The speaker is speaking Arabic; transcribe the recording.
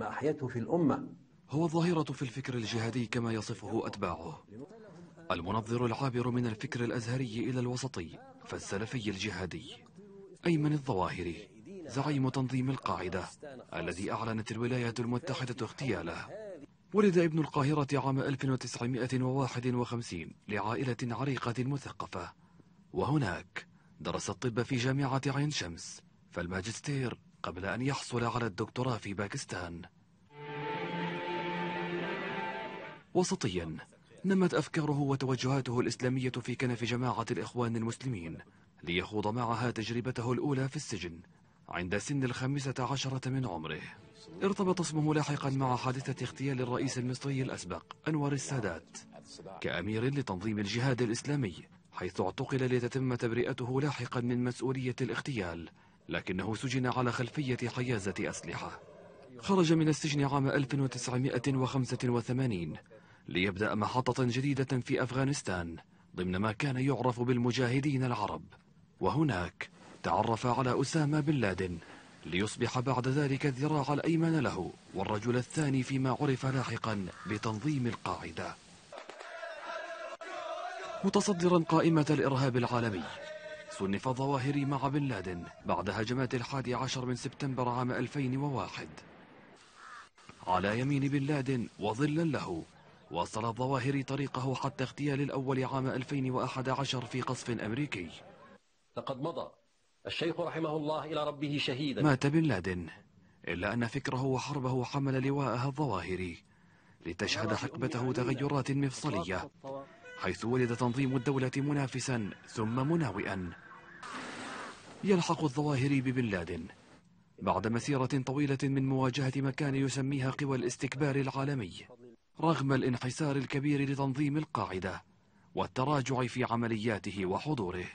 ما أحيته في الأمة هو ظاهرة في الفكر الجهادي كما يصفه أتباعه المنظر العابر من الفكر الأزهري إلى الوسطي فالسلفي الجهادي أيمن الظواهري زعيم تنظيم القاعدة الذي أعلنت الولايات المتحدة اغتياله ولد ابن القاهرة عام 1951 لعائلة عريقة مثقفة وهناك درس الطب في جامعة عين شمس فالماجستير قبل أن يحصل على الدكتوراه في باكستان وسطيا نمت أفكاره وتوجهاته الإسلامية في كنف جماعة الإخوان المسلمين ليخوض معها تجربته الأولى في السجن عند سن الخامسة عشرة من عمره ارتبط اسمه لاحقا مع حادثة اغتيال الرئيس المصري الأسبق أنور السادات كأمير لتنظيم الجهاد الإسلامي حيث اعتقل لتتم تبرئته لاحقا من مسؤولية الاغتيال لكنه سجن على خلفية حيازة أسلحة خرج من السجن عام 1985 ليبدأ محطة جديدة في أفغانستان ضمن ما كان يعرف بالمجاهدين العرب وهناك تعرف على أسامة بن لادن ليصبح بعد ذلك الذراع الأيمن له والرجل الثاني فيما عرف لاحقا بتنظيم القاعدة متصدرا قائمة الإرهاب العالمي صنف ظواهري مع بن لادن بعد هجمات الحادي عشر من سبتمبر عام 2001 على يمين بن لادن وظلا له واصل الظواهري طريقه حتى اغتيال الأول عام 2011 في قصف أمريكي لقد مضى الشيخ رحمه الله إلى ربه شهيدا مات بن لادن إلا أن فكره وحربه حمل لواءها الظواهري لتشهد حقبته تغيرات مفصلية حيث ولد تنظيم الدولة منافسا ثم مناوئا يلحق الظواهري ببن لادن بعد مسيرة طويلة من مواجهة مكان يسميها قوى الاستكبار العالمي رغم الانحسار الكبير لتنظيم القاعدة والتراجع في عملياته وحضوره